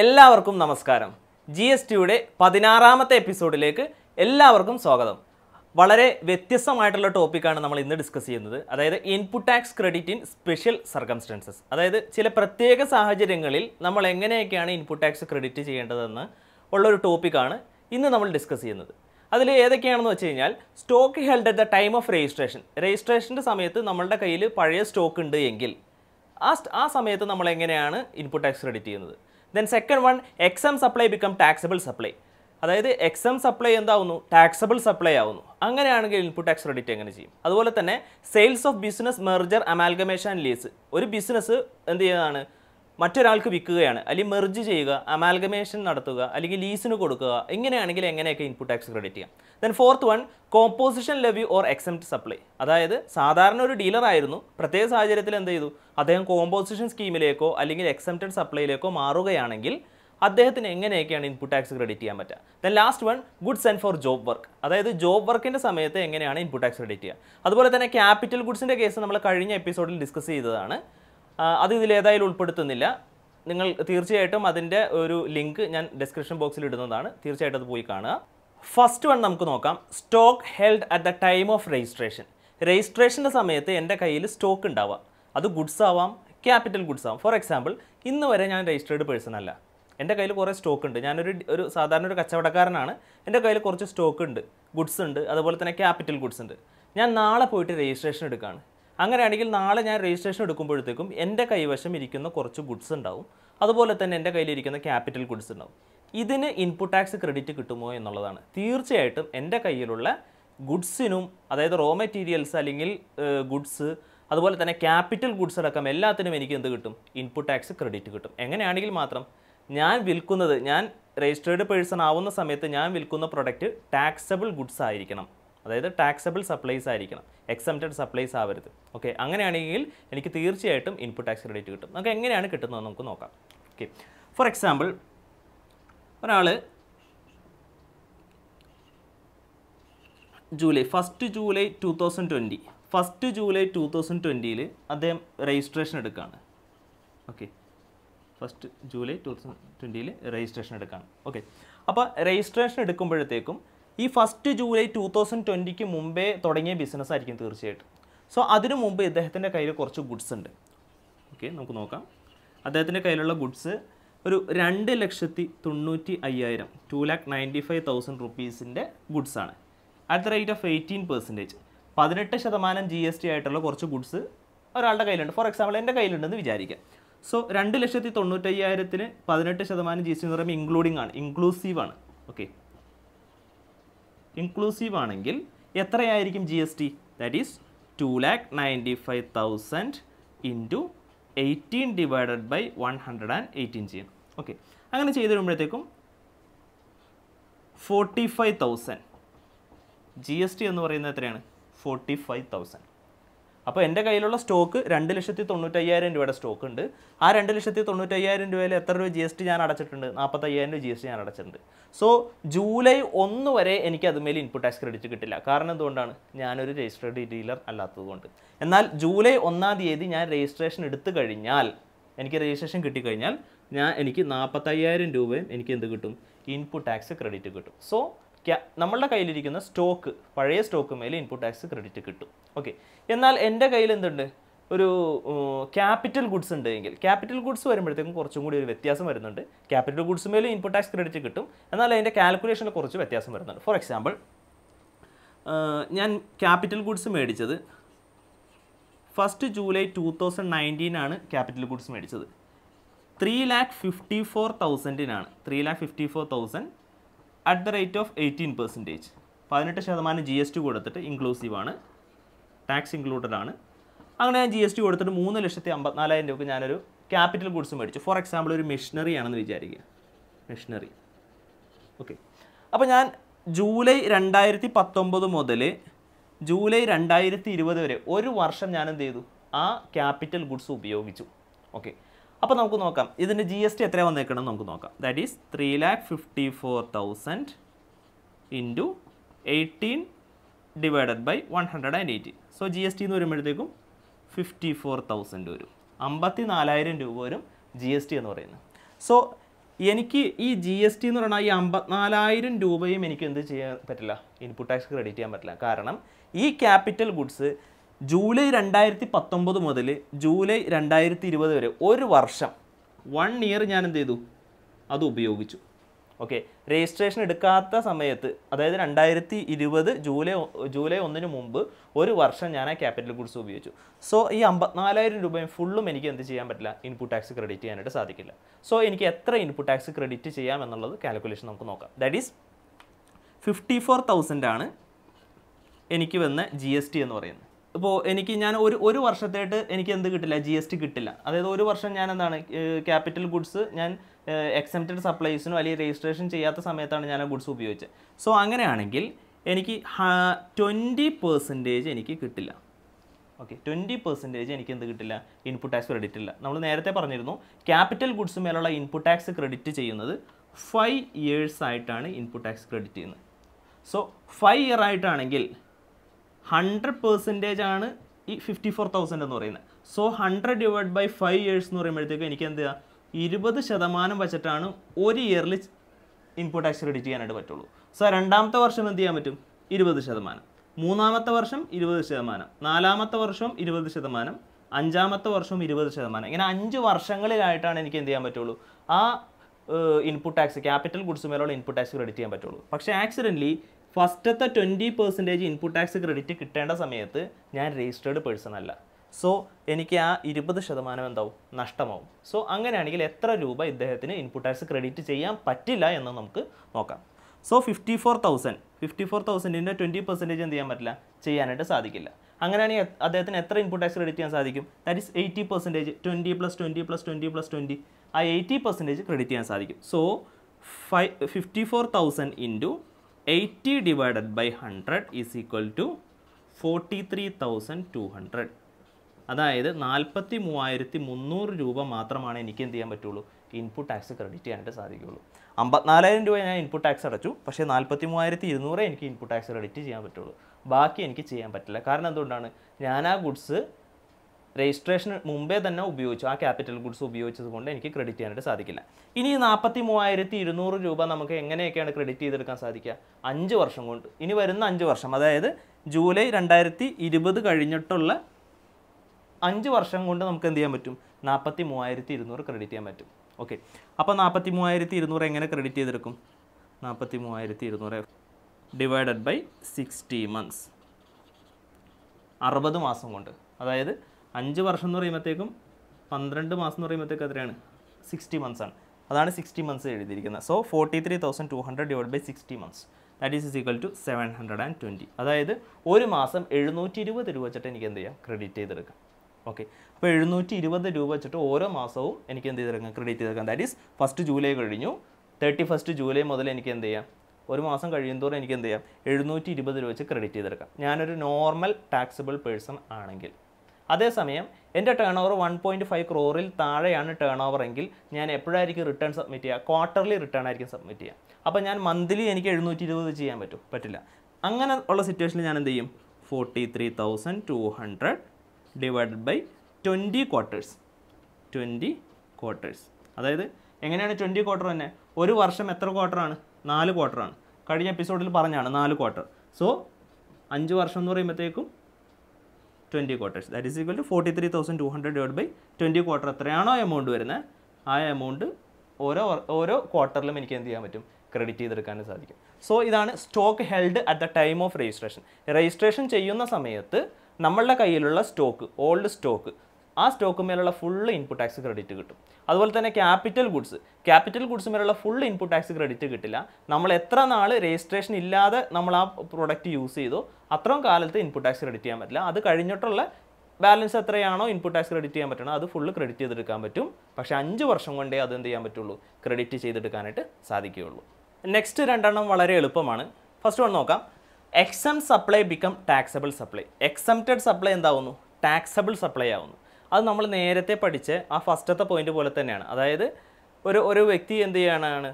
എല്ലാവർക്കും നമസ്കാരം G S ടിയുടെ പതിനാറാമത്തെ എപ്പിസോഡിലേക്ക് എല്ലാവർക്കും സ്വാഗതം വളരെ വ്യത്യസ്തമായിട്ടുള്ള ടോപ്പിക്കാണ് നമ്മൾ ഇന്ന് ഡിസ്കസ് ചെയ്യുന്നത് അതായത് input tax credit in special circumstances അതായത് ചില പ്രത്യേക സാഹചര്യങ്ങളിൽ നമ്മൾ എങ്ങനെയൊക്കെയാണ് ഇൻപുട്ട് ടാക്സ് ക്രെഡിറ്റ് ചെയ്യേണ്ടതെന്ന് ഉള്ളൊരു ടോപ്പിക്കാണ് ഇന്ന് നമ്മൾ ഡിസ്കസ് ചെയ്യുന്നത് അതിൽ ഏതൊക്കെയാണെന്ന് വെച്ച് കഴിഞ്ഞാൽ stock held at the time of registration രജിസ്ട്രേഷൻ്റെ സമയത്ത് നമ്മളുടെ കയ്യിൽ പഴയ സ്റ്റോക്ക് ഉണ്ട് എങ്കിൽ ആ ആ സമയത്ത് നമ്മൾ എങ്ങനെയാണ് ഇൻപുട്ട് ടാക്സ് ക്രെഡിറ്റ് ചെയ്യുന്നത് then second one exempt supply become taxable supply അതായത് എക്സം സപ്ലൈ എന്താവുന്നു ടാക്സബിൾ സപ്ലൈ ആവുന്നു അങ്ങനെയാണെങ്കിൽ ഇൻപുട്ട് ടാക്സ് ക്രെഡിറ്റ് എങ്ങനെ ചെയ്യും അതുപോലെ തന്നെ sales of business merger amalgamation lease ഒരു ബിസിനസ് എന്ത് ചെയ്യുന്നതാണ് മറ്റൊരാൾക്ക് വിൽക്കുകയാണ് അല്ലെങ്കിൽ മെർജ് ചെയ്യുക അമാൽഗമേഷൻ നടത്തുക അല്ലെങ്കിൽ ലീസിന് കൊടുക്കുക ഇങ്ങനെയാണെങ്കിൽ എങ്ങനെയൊക്കെ ഇൻപുട്ട് ടാക്സ് ക്രെഡിറ്റ് ചെയ്യാം then fourth one composition levy or exempt supply അതായത് സാധാരണ ഒരു ഡീലർ ആയിരുന്നു പ്രത്യേക സാഹചര്യത്തിൽ എന്ത് ചെയ്തു അദ്ദേഹം കോമ്പോസിഷൻ സ്കീമിലേക്കോ അല്ലെങ്കിൽ എക്സംപ്റ്റഡ് സപ്ലൈയിലേക്കോ മാറുകയാണെങ്കിൽ അദ്ദേഹത്തിന് എങ്ങനെയൊക്കെയാണ് ഇൻപുട്ട് ടാക്സ് ക്രെഡിറ്റ് ചെയ്യാൻ പറ്റുക then last one goods and for job work അതായത് ജോബ് വർക്കിൻ്റെ സമയത്ത് എങ്ങനെയാണ് ഇൻപുട്ട് ടാക്സ് ക്രെഡിറ്റ് ചെയ്യുക അതുപോലെ തന്നെ ക്യാപിറ്റൽ ഗുഡ്സിൻ്റെ കേസ് നമ്മൾ കഴിഞ്ഞ എപ്പിസോഡിൽ ഡിസ്കസ് ചെയ്തതാണ് അത് ഇതിൽ ഏതായാലും ഉൾപ്പെടുത്തുന്നില്ല നിങ്ങൾ തീർച്ചയായിട്ടും അതിൻ്റെ ഒരു ലിങ്ക് ഞാൻ ഡിസ്ക്രിപ്ഷൻ ബോക്സിൽ ഇടുന്നതാണ് തീർച്ചയായിട്ടും അത് പോയി കാണുക ഫസ്റ്റ് വൺ നമുക്ക് നോക്കാം stock held at the time of registration രജിസ്ട്രേഷൻ്റെ സമയത്ത് എൻ്റെ കയ്യിൽ സ്റ്റോക്ക് ഉണ്ടാവാം അത് ഗുഡ്സ് ആവാം ക്യാപിറ്റൽ ഗുഡ്സ് ആവാം ഫോർ എക്സാമ്പിൾ ഇന്ന് വരെ ഞാൻ രജിസ്റ്റേർഡ് പേഴ്സൺ അല്ല എൻ്റെ കയ്യിൽ കുറേ സ്റ്റോക്ക് ഉണ്ട് ഞാനൊരു ഒരു സാധാരണ ഒരു കച്ചവടക്കാരനാണ് എൻ്റെ കയ്യിൽ കുറച്ച് സ്റ്റോക്ക് ഉണ്ട് ഗുഡ്സ് ഉണ്ട് അതുപോലെ തന്നെ ക്യാപിറ്റൽ ഗുഡ്സ് ഉണ്ട് ഞാൻ നാളെ പോയിട്ട് രജിസ്ട്രേഷൻ എടുക്കുകയാണ് അങ്ങനെയാണെങ്കിൽ നാളെ ഞാൻ രജിസ്ട്രേഷൻ എടുക്കുമ്പോഴത്തേക്കും എൻ്റെ കൈവശം ഇരിക്കുന്ന കുറച്ച് ഗുഡ്സ് ഉണ്ടാവും അതുപോലെ തന്നെ എൻ്റെ കയ്യിലിരിക്കുന്ന ക്യാപിറ്റൽ ഗുഡ്സ് ഉണ്ടാവും ഇതിന് ഇൻപുട്ട് ടാക്സ് ക്രെഡിറ്റ് കിട്ടുമോ എന്നുള്ളതാണ് തീർച്ചയായിട്ടും എൻ്റെ കയ്യിലുള്ള ഗുഡ്സിനും അതായത് റോ മെറ്റീരിയൽസ് അല്ലെങ്കിൽ ഗുഡ്സ് അതുപോലെ തന്നെ ക്യാപിറ്റൽ ഗുഡ്സ് അടക്കം എല്ലാത്തിനും എനിക്ക് എന്ത് കിട്ടും ഇൻപുട്ട് ടാക്സ് ക്രെഡിറ്റ് കിട്ടും എങ്ങനെയാണെങ്കിൽ മാത്രം ഞാൻ വിൽക്കുന്നത് ഞാൻ രജിസ്റ്റേർഡ് പേഴ്സൺ ആവുന്ന സമയത്ത് ഞാൻ വിൽക്കുന്ന പ്രൊഡക്റ്റ് ടാക്സബിൾ ഗുഡ്സ് ആയിരിക്കണം അതായത് ടാക്സബിൾ സപ്ലൈസ് ആയിരിക്കണം എക്സംറ്റഡ് സപ്ലൈസ് ആവരുത് ഓക്കെ അങ്ങനെയാണെങ്കിൽ എനിക്ക് തീർച്ചയായിട്ടും ഇൻപുട്ട് ടാക്സ് ക്രെഡിറ്റ് കിട്ടും നമുക്ക് എങ്ങനെയാണ് കിട്ടുന്നത് നമുക്ക് നോക്കാം ഓക്കെ ഫോർ എക്സാമ്പിൾ ഒരാൾ July first July two thousand twenty first July two thousand ട്വൻറ്റിയിൽ അദ്ദേഹം രജിസ്ട്രേഷൻ എടുക്കുകയാണ് okay first July two thousand ട്വൻറ്റിയിൽ രജിസ്ട്രേഷൻ എടുക്കുകയാണ് ഓക്കെ അപ്പോൾ രജിസ്ട്രേഷൻ എടുക്കുമ്പോഴത്തേക്കും ഈ ഫസ്റ്റ് ജൂലൈ ടു തൗസൻഡ് ട്വൻറ്റിക്ക് മുമ്പേ തുടങ്ങിയ ബിസിനസ് ആയിരിക്കും തീർച്ചയായിട്ടും സോ അതിനു മുമ്പ് ഇദ്ദേഹത്തിൻ്റെ കയ്യിൽ കുറച്ച് ഗുഡ്സ് ഉണ്ട് ഓക്കെ നമുക്ക് നോക്കാം അദ്ദേഹത്തിൻ്റെ കയ്യിലുള്ള ഗുഡ്സ് ഒരു രണ്ട് ലക്ഷത്തി തൊണ്ണൂറ്റി അയ്യായിരം two lakh ninety five thousand റുപ്പീസിൻ്റെ ഗുഡ്സാണ് at the rate of eighteen percentage പതിനെട്ട് ശതമാനം ജി എസ് ടി ആയിട്ടുള്ള കുറച്ച് ഗുഡ്സ് ഒരാളുടെ കയ്യിലുണ്ട് ഫോർ എക്സാമ്പിൾ എൻ്റെ കയ്യിലുണ്ടെന്ന് വിചാരിക്കാം സോ രണ്ട് ലക്ഷത്തി തൊണ്ണൂറ്റയ്യായിരത്തിന് പതിനെട്ട് ശതമാനം ജി എസ് ടി എന്ന് പറയുമ്പോൾ ഇൻക്ലൂഡിംഗ് ആണ് ഇൻക്ലൂസീവ് ആണ് ഓക്കെ ഇൻക്ലൂസീവ് ആണെങ്കിൽ എത്രയായിരിക്കും G S T that is two lakh ninety five thousand into eighteen divided by one hundred and eighteen ചെയ്യണം ഓക്കെ അങ്ങനെ ചെയ്ത് വരുമ്പോഴത്തേക്കും forty five thousand G S T എന്ന് പറയുന്നത് എത്രയാണ് ഫോർട്ടി ഫൈവ് തൗസൻഡ് അപ്പോൾ എൻ്റെ കയ്യിലുള്ള സ്റ്റോക്ക് രണ്ട് ലക്ഷത്തി തൊണ്ണൂറ്റയ്യായിരം രൂപയുടെ സ്റ്റോക്ക് ഉണ്ട് ആ രണ്ട് ലക്ഷത്തി തൊണ്ണൂറ്റയ്യായിരം രൂപയിൽ എത്ര രൂപ ജി എസ് ടി ഞാൻ അടച്ചിട്ടുണ്ട് നാൽപ്പത്തയ്യായിരം രൂപ ജി എസ് ടി ഞാൻ അടച്ചിട്ടുണ്ട് സോ ജൂലൈ ഒന്ന് വരെ എനിക്ക് അതുമേലെ ഇൻപുട്ട് ടാക്സ് ക്രെഡിറ്റ് കിട്ടില്ല കാരണം എന്തുകൊണ്ടാണ് ഞാനൊരു രജിസ്റ്റേഡ് ഡീലർ അല്ലാത്തതുകൊണ്ട് എന്നാൽ ജൂലൈ ഒന്നാം തീയതി ഞാൻ രജിസ്ട്രേഷൻ എടുത്തു കഴിഞ്ഞാൽ എനിക്ക് രജിസ്ട്രേഷൻ കിട്ടിക്കഴിഞ്ഞാൽ ഞാൻ എനിക്ക് നാൽപ്പത്തയ്യായിരം രൂപയും എനിക്ക് എന്ത് കിട്ടും ഇൻപുട്ട് ടാക്സ് ക്രെഡിറ്റ് കിട്ടും സോ നമ്മളുടെ കയ്യിലിരിക്കുന്ന സ്റ്റോക്ക് പഴയ സ്റ്റോക്ക് മേലെ ഇൻപുട്ട് ടാക്സ് ക്രെഡിറ്റ് കിട്ടും ഓക്കെ എന്നാൽ എൻ്റെ കയ്യിൽ എന്തുണ്ട് ഒരു ക്യാപിറ്റൽ ഗുഡ്സ് ഉണ്ടെങ്കിൽ ക്യാപിറ്റൽ ഗുഡ്സ് വരുമ്പോഴത്തേക്കും കുറച്ചും കൂടി ഒരു വ്യത്യാസം വരുന്നുണ്ട് ക്യാപിറ്റൽ ഗുഡ്സ് മേലും ഇൻപുട്ട് ടാക്സ് ക്രെഡിറ്റ് കിട്ടും എന്നാൽ അതിൻ്റെ കാൽക്കുലേഷനിൽ കുറച്ച് വ്യത്യാസം വരുന്നുണ്ട് ഫോർ എക്സാമ്പിൾ ഞാൻ ക്യാപിറ്റൽ ഗുഡ്സ് മേടിച്ചത് ഫസ്റ്റ് ജൂലൈ ടു തൗസൻഡ് നയൻറ്റീനാണ് ക്യാപിറ്റൽ ഗുഡ്സ് മേടിച്ചത് ത്രീ ലാക്ക് ഫിഫ്റ്റി ഫോർ തൗസൻഡിനാണ് three lakh fifty four thousand at the rate of eighteen percentage പതിനെട്ട് ശതമാനം ജി എസ് ടി കൊടുത്തിട്ട് ഇൻക്ലൂസീവ് ആണ് ടാക്സ് ഇൻക്ലൂഡഡ് ആണ് അങ്ങനെ ഞാൻ ജി എസ് ടി കൊടുത്തിട്ട് മൂന്ന് ലക്ഷത്തി അമ്പത്തിനാലായിരം രൂപ ഞാനൊരു ക്യാപിറ്റൽ ഗുഡ്സ് മേടിച്ചു ഫോർ എക്സാമ്പിൾ ഒരു മെഷീനറി ആണെന്ന് വിചാരിക്കുക മെഷീനറി ഓക്കെ അപ്പോൾ ഞാൻ ജൂലൈ രണ്ടായിരത്തി പത്തൊമ്പത് മുതൽ ജൂലൈ രണ്ടായിരത്തി ഇരുപത് വരെ ഒരു വർഷം ഞാൻ എന്ത് ചെയ്തു ആ ക്യാപിറ്റൽ ഗുഡ്സ് ഉപയോഗിച്ചു ഓക്കെ അപ്പോൾ നമുക്ക് നോക്കാം ഇതിൻ്റെ ജി എസ് ടി എത്ര വന്നേക്കണം നമുക്ക് നോക്കാം that is three lakh fifty four thousand into eighteen divided by one hundred and eighty so G S T എന്ന് വരുമ്പോഴത്തേക്കും ഫിഫ്റ്റി ഫോർ തൗസൻഡ് വരും അമ്പത്തി നാലായിരം രൂപ വരും ജി എസ് ടി എന്ന് പറയുന്നത് സോ എനിക്ക് ഈ ജി എസ് ടി എന്ന് പറഞ്ഞാൽ ഈ അമ്പത്തിനാലായിരം രൂപയും എനിക്ക് എന്ത് ചെയ്യാൻ പറ്റില്ല ഇൻപുട്ട് ടാക്സ് ക്രെഡിറ്റ് ചെയ്യാൻ പറ്റില്ല കാരണം ഈ ക്യാപിറ്റൽ ഗുഡ്സ് ജൂലൈ രണ്ടായിരത്തി പത്തൊമ്പത് മുതൽ ജൂലൈ രണ്ടായിരത്തി ഇരുപത് വരെ ഒരു വർഷം വൺ ഇയർ ഞാൻ എന്ത് ചെയ്തു അത് ഉപയോഗിച്ചു ഓക്കെ രജിസ്ട്രേഷൻ എടുക്കാത്ത സമയത്ത് അതായത് രണ്ടായിരത്തി ഇരുപത് ജൂലൈ ജൂലൈ ഒന്നിന് മുമ്പ് ഒരു വർഷം ഞാൻ ആ ക്യാപിറ്റൽ ഗുഡ്സ് ഉപയോഗിച്ചു സോ ഈ അമ്പത്തിനാലായിരം രൂപയും ഫുള്ളും എനിക്ക് എന്ത് ചെയ്യാൻ പറ്റില്ല ഇൻപുട്ട് ടാക്സ് ക്രെഡിറ്റ് ചെയ്യാനായിട്ട് സാധിക്കില്ല സോ എനിക്ക് എത്ര ഇൻപുട്ട് ടാക്സ് ക്രെഡിറ്റ് ചെയ്യാം എന്നുള്ളത് കാൽക്കുലേഷൻ നമുക്ക് നോക്കാം ദാറ്റ് ഈസ് ഫിഫ്റ്റി ഫോർ തൗസൻഡാണ് ആണ് എനിക്ക് വന്ന ജി എസ് ടി എന്ന് പറയുന്നത് ഇപ്പോൾ എനിക്ക് ഞാൻ ഒരു ഒരു വർഷത്തേട്ട് എനിക്ക് എന്ത് കിട്ടില്ല ജി എസ് ടി കിട്ടില്ല അതായത് ഒരു വർഷം ഞാൻ എന്താണ് ക്യാപിറ്റൽ ഗുഡ്സ് ഞാൻ എക്സംപ്റ്റഡ് സപ്ലൈസിനോ അല്ലെങ്കിൽ രജിസ്ട്രേഷൻ ചെയ്യാത്ത സമയത്താണ് ഞാൻ ആ ഗുഡ്സ് ഉപയോഗിച്ചത് സോ അങ്ങനെയാണെങ്കിൽ എനിക്ക് ട്വൻറ്റി പെർസെൻറ്റേജ് എനിക്ക് കിട്ടില്ല ഓക്കെ ട്വൻറ്റി പെർസെൻറ്റേജ് എനിക്ക് എന്ത് കിട്ടില്ല ഇൻപുട്ട് ടാക്സ് ക്രെഡിറ്റ് ഇല്ല നമ്മൾ നേരത്തെ പറഞ്ഞിരുന്നു ക്യാപിറ്റൽ ഗുഡ്സ് മേലുള്ള ഇൻപുട്ട് ടാക്സ് ക്രെഡിറ്റ് ചെയ്യുന്നത് ഫൈവ് ഇയേഴ്സ് ആയിട്ടാണ് ഇൻപുട്ട് ടാക്സ് ക്രെഡിറ്റ് ചെയ്യുന്നത് സോ ഫൈവ് ഇയർ ആയിട്ടാണെങ്കിൽ ഹൺഡ്രഡ് പെർസെൻറ്റേജ് ആണ് ഈ ഫിഫ്റ്റി ഫോർ തൗസൻഡ് എന്ന് പറയുന്നത് so hundred divide by five years എന്ന് പറയുമ്പോഴത്തേക്കും എനിക്ക് എന്താ ഇരുപത് ശതമാനം വച്ചിട്ടാണ് ഒരു ഇയറിൽ ഇൻപുട്ട് ടാക്സ് ക്രെഡിറ്റ് ചെയ്യാനായിട്ട് പറ്റുള്ളൂ സോ രണ്ടാമത്തെ വർഷം എന്ത് ചെയ്യാൻ പറ്റും ഇരുപത് ശതമാനം മൂന്നാമത്തെ വർഷം ഇരുപത് ശതമാനം നാലാമത്തെ വർഷം ഇരുപത് ശതമാനം അഞ്ചാമത്തെ വർഷം ഇരുപത് ശതമാനം ഇങ്ങനെ അഞ്ച് വർഷങ്ങളിലായിട്ടാണ് എനിക്ക് എന്ത് ചെയ്യാൻ പറ്റുള്ളൂ ആ ഇൻപുട്ട് ടാക്സ് ക്യാപിറ്റൽ ഗുഡ്സ് മേലുള്ള ഇൻപുട്ട് ടാക്സ് ക്രെഡിറ്റ് ചെയ്യാൻ പറ്റുള്ളൂ പക്ഷേ ആക്സിഡൻ്റ്ലി ഫസ്റ്റത്തെ twenty percentage input tax credit കിട്ടേണ്ട സമയത്ത് ഞാൻ രജിസ്റ്റേർഡ് പേഴ്സൺ അല്ല സോ എനിക്ക് ആ ഇരുപത് ശതമാനം എന്താവും നഷ്ടമാവും സോ അങ്ങനെയാണെങ്കിൽ എത്ര രൂപ ഇദ്ദേഹത്തിന് ഇൻപുട്ട് ടാക്സ് ക്രെഡിറ്റ് ചെയ്യാൻ പറ്റില്ല എന്ന് നമുക്ക് നോക്കാം so fifty four thousand fifty four തൗസൻഡിൻ്റെ ട്വൻറ്റി പെർസെൻറ്റേജ് എന്ത് ചെയ്യാൻ പറ്റില്ല ചെയ്യാനായിട്ട് സാധിക്കില്ല അങ്ങനെയാണെങ്കിൽ അദ്ദേഹത്തിന് എത്ര ഇൻപുട്ട് ടാക്സ് ക്രെഡിറ്റ് ചെയ്യാൻ സാധിക്കും that is eighty percentage twenty plus twenty plus twenty plus twenty ആ എയ്റ്റി പെർസെൻറ്റേജ് ക്രെഡിറ്റ് ചെയ്യാൻ സാധിക്കും so five fifty four thousand into eighty divided by hundred is equal to forty three thousand two hundred അതായത് നാൽപ്പത്തി മൂവായിരത്തി മുന്നൂറ് രൂപ മാത്രമാണ് എനിക്ക് എന്ത് ചെയ്യാൻ പറ്റുള്ളൂ ഇൻപുട്ട് ടാക്സ് ക്രെഡിറ്റ് ചെയ്യാനായിട്ട് സാധിക്കുകയുള്ളൂ അമ്പത്തിനാലായിരം രൂപ ഞാൻ ഇൻപുട്ട് ടാക്സ് അടച്ചു പക്ഷേ നാൽപ്പത്തി മൂവായിരത്തി ഇരുന്നൂറേ എനിക്ക് ഇൻപുട്ട് ടാക്സ് ക്രെഡിറ്റ് ചെയ്യാൻ പറ്റുള്ളൂ ബാക്കി എനിക്ക് ചെയ്യാൻ പറ്റില്ല കാരണം എന്തുകൊണ്ടാണ് ഞാൻ ആ ഗുഡ്സ് രജിസ്ട്രേഷൻ മുമ്പേ തന്നെ ഉപയോഗിച്ചു ആ ക്യാപിറ്റൽ ഗുഡ്സ് ഉപയോഗിച്ചത് കൊണ്ട് എനിക്ക് ക്രെഡിറ്റ് ചെയ്യാനായിട്ട് സാധിക്കില്ല ഇനി നാൽപ്പത്തി മൂവായിരത്തി ഇരുന്നൂറ് രൂപ നമുക്ക് എങ്ങനെയൊക്കെയാണ് ക്രെഡിറ്റ് ചെയ്തെടുക്കാൻ സാധിക്കുക അഞ്ച് വർഷം കൊണ്ട് ഇനി വരുന്ന അഞ്ച് വർഷം അതായത് ജൂലൈ രണ്ടായിരത്തി ഇരുപത് കഴിഞ്ഞിട്ടുള്ള അഞ്ച് വർഷം കൊണ്ട് നമുക്ക് എന്ത് ചെയ്യാൻ പറ്റും നാൽപ്പത്തി മൂവായിരത്തി ഇരുന്നൂറ് ക്രെഡിറ്റ് ചെയ്യാൻ പറ്റും ഓക്കെ അപ്പോൾ നാൽപ്പത്തി മൂവായിരത്തി ഇരുന്നൂറ് എങ്ങനെ ക്രെഡിറ്റ് ചെയ്തെടുക്കും നാൽപ്പത്തി മൂവായിരത്തി ഇരുന്നൂറ് ഡിവൈഡഡ് ബൈ സിക്സ്റ്റി മന്ത്സ് അറുപത് മാസം കൊണ്ട് അതായത് അഞ്ച് വർഷം എന്ന് പറയുമ്പോഴത്തേക്കും പന്ത്രണ്ട് മാസം എന്ന് പറയുമ്പോഴത്തേക്ക് എത്രയാണ് സിക്സ്റ്റി മന്ത്സ് ആണ് അതാണ് സിക്സ്റ്റി മന്ത്സ് എഴുതിയിരിക്കുന്നത് so forty three thousand two hundred divide by sixty months that is equal to seven hundred and twenty അതായത് ഒരു മാസം എഴുന്നൂറ്റി ഇരുപത് രൂപ വെച്ചിട്ട് എനിക്ക് എന്ത് ചെയ്യാം ക്രെഡിറ്റ് ചെയ്തെടുക്കാം ഓക്കെ അപ്പോൾ എഴുന്നൂറ്റി ഇരുപത് രൂപ വെച്ചിട്ട് ഓരോ മാസവും എനിക്ക് എന്ത് ചെയ്തെടുക്കാം ക്രെഡിറ്റ് ചെയ്തെടുക്കാം ദാറ്റ് ഈസ് ഫസ്റ്റ് ജൂലൈ കഴിഞ്ഞു തേർട്ടി ഫസ്റ്റ് ജൂലൈ മുതൽ എനിക്ക് എന്ത് ചെയ്യാം ഒരു മാസം കഴിയുമോറും എനിക്ക് എന്ത് ചെയ്യാം എഴുന്നൂറ്റി ഇരുപത് രൂപ വെച്ച് ക്രെഡിറ്റ് ചെയ്തെടുക്കാം ഞാനൊരു നോർമൽ ടാക്സിബിൾ പേഴ്സൺ ആണെങ്കിൽ അതേസമയം എൻ്റെ turnover one point five ക്രോറിൽ താഴെയാണ് ടേൺ ഓവർ എങ്കിൽ ഞാൻ എപ്പോഴായിരിക്കും റിട്ടേൺ സബ്മിറ്റ് ചെയ്യുക ക്വാർട്ടർലി റിട്ടേൺ ആയിരിക്കും സബ്മിറ്റ് ചെയ്യുക അപ്പോൾ ഞാൻ മന്ത്ലി എനിക്ക് എഴുന്നൂറ്റി ഇരുപത് ചെയ്യാൻ പറ്റും പറ്റില്ല അങ്ങനെ ഉള്ള സിറ്റുവേഷനിൽ ഞാൻ എന്ത് ചെയ്യും forty three thousand two hundred divided by twenty quarters twenty quarters അതായത് എങ്ങനെയാണ് ട്വൻറ്റി ക്വാർട്ടർ തന്നെ ഒരു വർഷം എത്ര ക്വാർട്ടറാണ് നാല് ക്വാർട്ടറാണ് കഴിഞ്ഞ എപ്പിസോഡിൽ പറഞ്ഞാണ് നാല് ക്വാർട്ടർ സോ അഞ്ച് വർഷം എന്ന് പറയുമ്പോഴത്തേക്കും twenty quarters that is equal to forty three thousand two hundred divide by twenty quarter എത്രയാണോ എമൗണ്ട് വരുന്നത് ആ എമൗണ്ട് ഓരോ ഓരോ ക്വാർട്ടറിലും എനിക്ക് എന്ത് ചെയ്യാൻ പറ്റും ക്രെഡിറ്റ് ചെയ്തെടുക്കാനും സാധിക്കും സോ ഇതാണ് stock held at the time of registration registration ചെയ്യുന്ന സമയത്ത് നമ്മളുടെ കയ്യിലുള്ള സ്റ്റോക്ക് ഓൾഡ് സ്റ്റോക്ക് ആ സ്റ്റോക്ക് മേലുള്ള ഫുൾ ഇൻപുട്ട് ടാക്സ് ക്രെഡിറ്റ് കിട്ടും അതുപോലെ തന്നെ ക്യാപിറ്റൽ ഗുഡ്സ് ക്യാപിറ്റൽ ഗുഡ്സ് മേലുള്ള ഫുൾ ഇൻപുട്ട് ടാക്സ് ക്രെഡിറ്റ് കിട്ടില്ല നമ്മൾ എത്ര നാൾ രജിസ്ട്രേഷൻ ഇല്ലാതെ നമ്മൾ ആ പ്രൊഡക്റ്റ് യൂസ് ചെയ്തോ അത്രയും കാലത്ത് ഇൻപുട്ട് ടാക്സ് ക്രെഡിറ്റ് ചെയ്യാൻ പറ്റില്ല അത് കഴിഞ്ഞിട്ടുള്ള ബാലൻസ് എത്രയാണോ ഇൻപുട്ട് ടാക്സ് ക്രെഡിറ്റ് ചെയ്യാൻ പറ്റണം അത് ഫുള്ള് ക്രെഡിറ്റ് ചെയ്തെടുക്കാൻ പറ്റും പക്ഷേ അഞ്ച് വർഷം കൊണ്ടേ അത് എന്ത് ചെയ്യാൻ പറ്റുള്ളൂ ക്രെഡിറ്റ് ചെയ്തെടുക്കാനായിട്ട് സാധിക്കുകയുള്ളൂ നെക്സ്റ്റ് രണ്ടെണ്ണം വളരെ എളുപ്പമാണ് ഫസ്റ്റ് വൺ നോക്കാം exempt supply become taxable supply exempted supply എന്താവുന്നു ടാക്സബിൾ സപ്ലൈ ആവുന്നു അത് നമ്മൾ നേരത്തെ പഠിച്ച് ആ ഫസ്റ്റത്തെ പോയിന്റ് പോലെ തന്നെയാണ് അതായത് ഒരു ഒരു വ്യക്തി എന്ത് ചെയ്യാനാണ്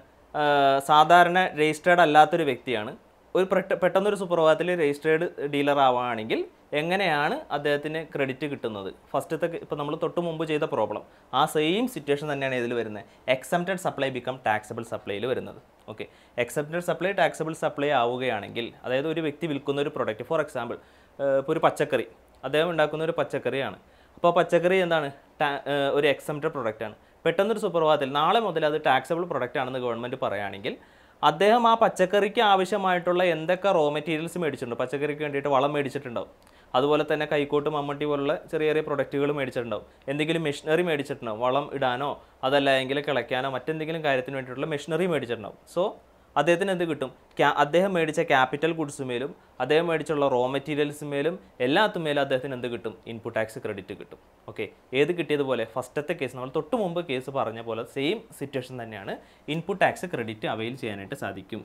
സാധാരണ രജിസ്റ്റേർഡ് അല്ലാത്തൊരു വ്യക്തിയാണ് ഒരു പെട്ടെന്നൊരു സുപ്രഭാതത്തിൽ രജിസ്റ്റേർഡ് ഡീലർ ആവുകയാണെങ്കിൽ എങ്ങനെയാണ് അദ്ദേഹത്തിന് ക്രെഡിറ്റ് കിട്ടുന്നത് ഫസ്റ്റത്തെ ഇപ്പോൾ നമ്മൾ തൊട്ട് മുമ്പ് ചെയ്ത പ്രോബ്ലം ആ സെയിം സിറ്റുവേഷൻ തന്നെയാണ് ഇതിൽ വരുന്നത് എക്സംപ്റ്റഡ് സപ്ലൈ ബിക്കം ടാക്സബിൾ സപ്ലൈയിൽ വരുന്നത് okay exempted supply taxable supply ആവുകയാണെങ്കിൽ അതായത് ഒരു വ്യക്തി വിൽക്കുന്ന ഒരു പ്രൊഡക്റ്റ് ഫോർ എക്സാമ്പിൾ ഇപ്പോൾ ഒരു പച്ചക്കറി അദ്ദേഹം ഉണ്ടാക്കുന്ന ഒരു പച്ചക്കറിയാണ് അപ്പോൾ പച്ചക്കറി എന്താണ് ഒരു എക്സംറ്റഡ് പ്രൊഡക്റ്റാണ് പെട്ടെന്നൊരു സുപ്രഭാതത്തിൽ നാളെ മുതൽ അത് ടാക്സബിൾ പ്രൊഡക്റ്റ് ആണെന്ന് ഗവൺമെൻറ് പറയുകയാണെങ്കിൽ അദ്ദേഹം ആ പച്ചക്കറിക്ക് ആവശ്യമായിട്ടുള്ള എന്തൊക്കെ റോ മെറ്റീരിയൽസ് മേടിച്ചിട്ടുണ്ട് പച്ചക്കറിക്ക് വേണ്ടിയിട്ട് വളം മേടിച്ചിട്ടുണ്ടാവും അതുപോലെ തന്നെ കൈക്കോട്ട് മമ്മട്ടി പോലുള്ള ചെറിയ ചെറിയ പ്രൊഡക്റ്റുകൾ മേടിച്ചിട്ടുണ്ടാവും എന്തെങ്കിലും മെഷീനറി മേടിച്ചിട്ടുണ്ടാവും വളം ഇടാനോ അതല്ലെങ്കിൽ കിളയ്ക്കാനോ മറ്റെന്തെങ്കിലും കാര്യത്തിന് വേണ്ടിയിട്ടുള്ള മെഷീനറി മേടിച്ചിട്ടുണ്ടാവും സോ അദ്ദേഹത്തിന് എന്ത് കിട്ടും അദ്ദേഹം മേടിച്ച ക്യാപിറ്റൽ മേലും അദ്ദേഹം മേടിച്ചുള്ള റോ മെറ്റീരിയൽസ് മേലും എല്ലാത്തും മേലും അദ്ദേഹത്തിന് എന്ത് കിട്ടും ഇൻപുട്ട് ടാക്സ് ക്രെഡിറ്റ് കിട്ടും ഓക്കെ ഏത് കിട്ടിയതുപോലെ ഫസ്റ്റത്തെ കേസ് നമ്മൾ തൊട്ട് മുമ്പ് കേസ് പറഞ്ഞ പോലെ സെയിം സിറ്റുവേഷൻ തന്നെയാണ് ഇൻപുട്ട് ടാക്സ് ക്രെഡിറ്റ് അവയിൽ ചെയ്യാനായിട്ട് സാധിക്കും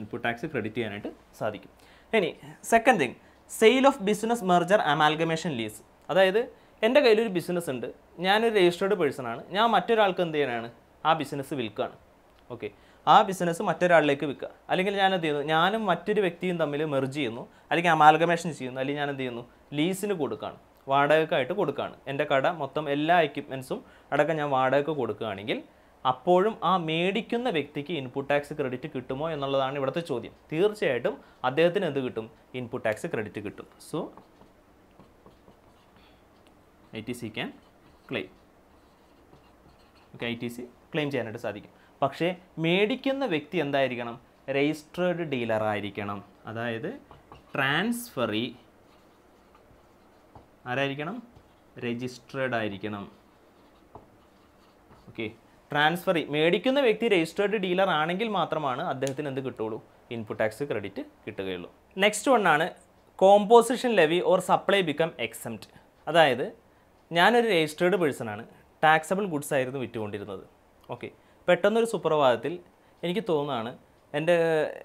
ഇൻപുട്ട് ടാക്സ് ക്രെഡിറ്റ് ചെയ്യാനായിട്ട് സാധിക്കും ഇനി second thing sale of business merger amalgamation lease അതായത് എൻ്റെ കയ്യിലൊരു ബിസിനസ് ഉണ്ട് ഞാനൊരു രജിസ്റ്റേർഡ് പേഴ്സൺ ആണ് ഞാൻ മറ്റൊരാൾക്ക് എന്ത് ചെയ്യാനാണ് ആ ബിസിനസ് വിൽക്കുകയാണ് ഓക്കെ ആ ബിസിനസ് മറ്റൊരാളിലേക്ക് വിൽക്കുക അല്ലെങ്കിൽ ഞാൻ എന്ത് ചെയ്യുന്നു ഞാനും മറ്റൊരു വ്യക്തിയും തമ്മിൽ മെർജ് ചെയ്യുന്നു അല്ലെങ്കിൽ അമാൽഗമേഷൻ ചെയ്യുന്നു അല്ലെങ്കിൽ ഞാൻ എന്ത് ചെയ്യുന്നു ലീസിന് കൊടുക്കുകയാണ് വാടകക്കായിട്ട് കൊടുക്കുകയാണ് എൻ്റെ കട മൊത്തം എല്ലാ എക്യുപ്മെൻസും അടക്കം ഞാൻ വാടകയ്ക്ക് കൊടുക്കുകയാണെങ്കിൽ അപ്പോഴും ആ മേടിക്കുന്ന വ്യക്തിക്ക് ഇൻപുട്ട് ടാക്സ് ക്രെഡിറ്റ് കിട്ടുമോ എന്നുള്ളതാണ് ഇവിടുത്തെ ചോദ്യം തീർച്ചയായിട്ടും അദ്ദേഹത്തിന് എന്ത് കിട്ടും ഇൻപുട്ട് ടാക്സ് ക്രെഡിറ്റ് കിട്ടും so I T C can claim okay I T C claim ചെയ്യാനായിട്ട് സാധിക്കും പക്ഷേ മേടിക്കുന്ന വ്യക്തി എന്തായിരിക്കണം രജിസ്റ്റേർഡ് ഡീലർ ആയിരിക്കണം അതായത് ട്രാൻസ്ഫറി ആരായിരിക്കണം രജിസ്റ്റേർഡ് ആയിരിക്കണം ഓക്കെ ട്രാൻസ്ഫറി മേടിക്കുന്ന വ്യക്തി രജിസ്റ്റേർഡ് ഡീലർ ആണെങ്കിൽ മാത്രമാണ് അദ്ദേഹത്തിന് എന്ത് കിട്ടുകയുള്ളൂ ഇൻപുട്ട് ടാക്സ് ക്രെഡിറ്റ് കിട്ടുകയുള്ളൂ നെക്സ്റ്റ് വണ്ണാണ് composition levy or supply become exempt അതായത് ഞാനൊരു പേഴ്സൺ പേഴ്സണാണ് ടാക്സബിൾ ഗുഡ്സ് ആയിരുന്നു വിറ്റുകൊണ്ടിരുന്നത് ഓക്കെ പെട്ടെന്നൊരു സുപ്രഭാതത്തിൽ എനിക്ക് തോന്നുകയാണ് എൻ്റെ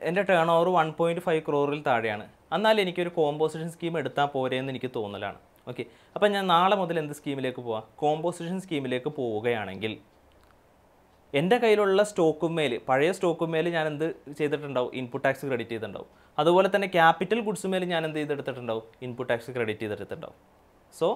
എൻ്റെ turnover one point five ക്രോറിൽ താഴെയാണ് എന്നാൽ എനിക്കൊരു കോമ്പോസിഷൻ സ്കീം എടുത്താൽ പോരെ എനിക്ക് തോന്നലാണ് ഓക്കെ അപ്പം ഞാൻ നാളെ മുതൽ എന്ത് സ്കീമിലേക്ക് പോവാം കോമ്പോസിഷൻ സ്കീമിലേക്ക് പോവുകയാണെങ്കിൽ എൻ്റെ കയ്യിലുള്ള സ്റ്റോക്കുമേൽ പഴയ സ്റ്റോക്കുമേൽ ഞാൻ എന്ത് ചെയ്തിട്ടുണ്ടാവും ഇൻപുട്ട് ടാക്സ് ക്രെഡിറ്റ് ചെയ്തിട്ടുണ്ടാവും അതുപോലെ തന്നെ ക്യാപിറ്റൽ ഗുഡ്സുമേൽ ഞാൻ എന്ത് ചെയ്തെടുത്തിട്ടുണ്ടാവും ഇൻപുട്ട് ടാക്സ് ക്രെഡിറ്റ് ചെയ്തെടുത്തിട്ടുണ്ടാവും സോ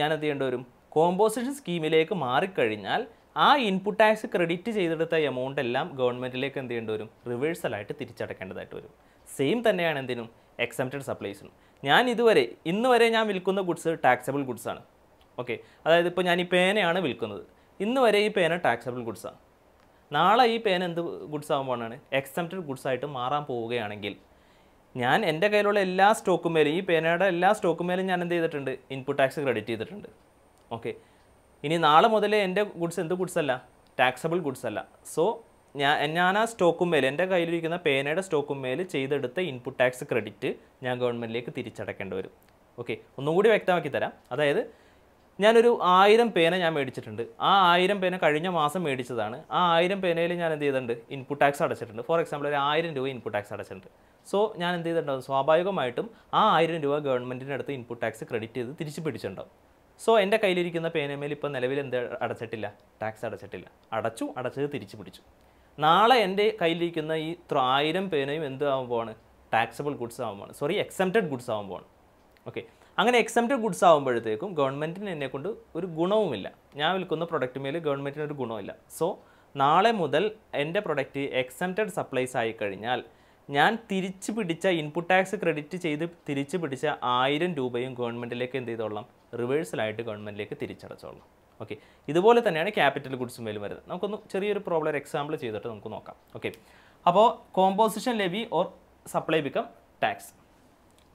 ഞാൻ എന്ത് ചെയ്യേണ്ടി വരും കോമ്പോസിഷൻ സ്കീമിലേക്ക് മാറിക്കഴിഞ്ഞാൽ ആ ഇൻപുട്ട് ടാക്സ് ക്രെഡിറ്റ് ചെയ്തെടുത്ത എമൗണ്ട് എല്ലാം ഗവൺമെൻറ്റിലേക്ക് എന്ത് ചെയ്യേണ്ടി വരും റിവേഴ്സലായിട്ട് തിരിച്ചടക്കേണ്ടതായിട്ട് വരും സെയിം തന്നെയാണ് എന്തിനും എക്സംപ്റ്റഡ് സപ്ലൈസിനും ഞാൻ ഇതുവരെ ഇന്ന് വരെ ഞാൻ വിൽക്കുന്ന ഗുഡ്സ് ടാക്സബിൾ ഗുഡ്സാണ് ഓക്കെ അതായത് ഇപ്പോൾ ഞാൻ ഈ പേനയാണ് വിൽക്കുന്നത് ഇന്ന് വരെ ഈ പേന ടാക്സബിൾ ഗുഡ്സാണ് നാളെ ഈ പേന എന്ത് ഗുഡ്സ് ആകാൻ പോകുന്നതാണ് എക്സംപ്റ്റഡ് ഗുഡ്സ് ആയിട്ട് മാറാൻ പോവുകയാണെങ്കിൽ ഞാൻ എൻ്റെ കയ്യിലുള്ള എല്ലാ സ്റ്റോക്കും മേലും ഈ പേനയുടെ എല്ലാ സ്റ്റോക്കും മേലും ഞാൻ എന്ത് ചെയ്തിട്ടുണ്ട് ഇൻപുട്ട് ടാക്സ് ക്രെഡിറ്റ് ചെയ്തിട്ടുണ്ട് ഓക്കെ ഇനി നാളെ മുതൽ എൻ്റെ ഗുഡ്സ് എന്ത് ഗുഡ്സ് അല്ല ടാക്സബിൾ ഗുഡ്സ് അല്ല സോ ഞാൻ ഞാൻ ആ സ്റ്റോക്കും മേൽ എൻ്റെ കയ്യിലിരിക്കുന്ന പേനയുടെ സ്റ്റോക്കും മേൽ ചെയ്തെടുത്ത ഇൻപുട്ട് ടാക്സ് ക്രെഡിറ്റ് ഞാൻ ഗവൺമെൻറ്റിലേക്ക് തിരിച്ചടക്കേണ്ടി വരും ഓക്കെ ഒന്നും കൂടി വ്യക്തമാക്കി തരാം അതായത് ഞാനൊരു ആയിരം പേന ഞാൻ മേടിച്ചിട്ടുണ്ട് ആ ആയിരം പേന കഴിഞ്ഞ മാസം മേടിച്ചതാണ് ആ ആയിരം പേനയിൽ ഞാൻ എന്ത് ചെയ്തിട്ടുണ്ട് ഇൻപുട്ട് ടാക്സ് അടച്ചിട്ടുണ്ട് ഫോർ എക്സാമ്പിൾ ഒരു ആയിരം രൂപ ഇൻപുട്ട് ടാക്സ് അടച്ചിട്ടുണ്ട് സോ ഞാൻ എന്ത് ചെയ്തിട്ടുണ്ടാവും സ്വാഭാവികമായിട്ടും ആ ആയിരം രൂപ ഗവൺമെൻറ്റിൻ്റെ അടുത്ത് ഇൻപുട്ട് ടാക്സ് ക്രെഡിറ്റ് ചെയ്ത് തിരിച്ചു പിടിച്ചിട്ടുണ്ടാവും സോ എൻ്റെ കയ്യിലിരിക്കുന്ന പേനമേൽ ഇപ്പോൾ നിലവിൽ എന്ത് അടച്ചിട്ടില്ല ടാക്സ് അടച്ചിട്ടില്ല അടച്ചു അടച്ചത് തിരിച്ചു പിടിച്ചു നാളെ എൻ്റെ കയ്യിലിരിക്കുന്ന ഈ ആയിരം പേനയും എന്ത് ആകുമ്പോഴാണ് ടാക്സബിൾ ഗുഡ്സ് ആകുമ്പോൾ സോറി എക്സംപ്റ്റഡ് ഗുഡ്സ് ആകുമ്പോൾ ഓക്കെ അങ്ങനെ എക്സംപ്റ്റഡ് ഗുഡ്സ് ആകുമ്പോഴത്തേക്കും ഗവൺമെൻറ്റിന് എന്നെ കൊണ്ട് ഒരു ഗുണവുമില്ല ഞാൻ വിൽക്കുന്ന പ്രൊഡക്റ്റ് മേൽ ഗവൺമെൻറ്റിന് ഒരു ഗുണമില്ല സോ നാളെ മുതൽ എൻ്റെ പ്രൊഡക്റ്റ് എക്സംപ്റ്റഡ് സപ്ലൈസ് ആയി കഴിഞ്ഞാൽ ഞാൻ തിരിച്ചു പിടിച്ച ഇൻപുട്ട് ടാക്സ് ക്രെഡിറ്റ് ചെയ്ത് തിരിച്ചു പിടിച്ച ആയിരം രൂപയും ഗവൺമെൻറ്റിലേക്ക് എന്ത് ചെയ്തോളാം റിവേഴ്സലായിട്ട് ഗവൺമെൻറ്റിലേക്ക് തിരിച്ചടച്ചോളാം ഓക്കെ ഇതുപോലെ തന്നെയാണ് ക്യാപിറ്റൽ ഗുഡ്സും മേലും വരുന്നത് നമുക്കൊന്ന് ചെറിയൊരു പ്രോബ്ലം ഒരു എക്സാമ്പിൾ ചെയ്തിട്ട് നമുക്ക് നോക്കാം ഓക്കെ അപ്പോൾ composition levy or supply become tax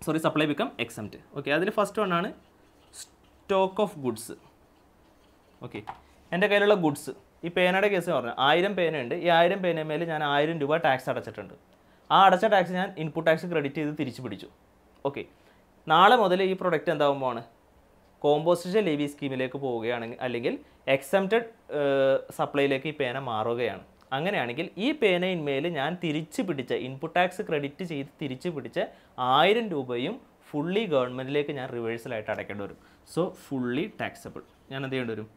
sorry supply become exempt okay അതിൽ ഫസ്റ്റ് വണ്ണാണ് സ്റ്റോക്ക് ഓഫ് ഗുഡ്സ് ഓക്കെ എൻ്റെ കയ്യിലുള്ള ഗുഡ്സ് ഈ പേനയുടെ കേസ് പറഞ്ഞു ആയിരം പേനയുണ്ട് ഈ ആയിരം പേനമേൽ ഞാൻ ആയിരം രൂപ ടാക്സ് അടച്ചിട്ടുണ്ട് ആ അടച്ച ടാക്സ് ഞാൻ ഇൻപുട്ട് ടാക്സ് ക്രെഡിറ്റ് ചെയ്ത് തിരിച്ചു പിടിച്ചു ഓക്കെ നാളെ മുതൽ ഈ പ്രൊഡക്റ്റ് എന്താകുമ്പോൾ കോമ്പോസിഷൻ ലെവി സ്കീമിലേക്ക് പോവുകയാണെങ്കിൽ അല്ലെങ്കിൽ എക്സെംപ്റ്റഡ് സപ്ലൈയിലേക്ക് ഈ പേന മാറുകയാണ് അങ്ങനെയാണെങ്കിൽ ഈ പേനയിന്മേൽ ഞാൻ തിരിച്ചു പിടിച്ച ഇൻപുട്ട് ടാക്സ് ക്രെഡിറ്റ് ചെയ്ത് തിരിച്ചു പിടിച്ച ആയിരം രൂപയും ഫുള്ളി ഗവൺമെൻറ്റിലേക്ക് ഞാൻ റിവേഴ്സലായിട്ട് അടയ്ക്കേണ്ടി വരും സോ ഫുള്ളി ടാക്സബിൾ ഞാൻ എന്ത് ചെയ്യേണ്ടി വരും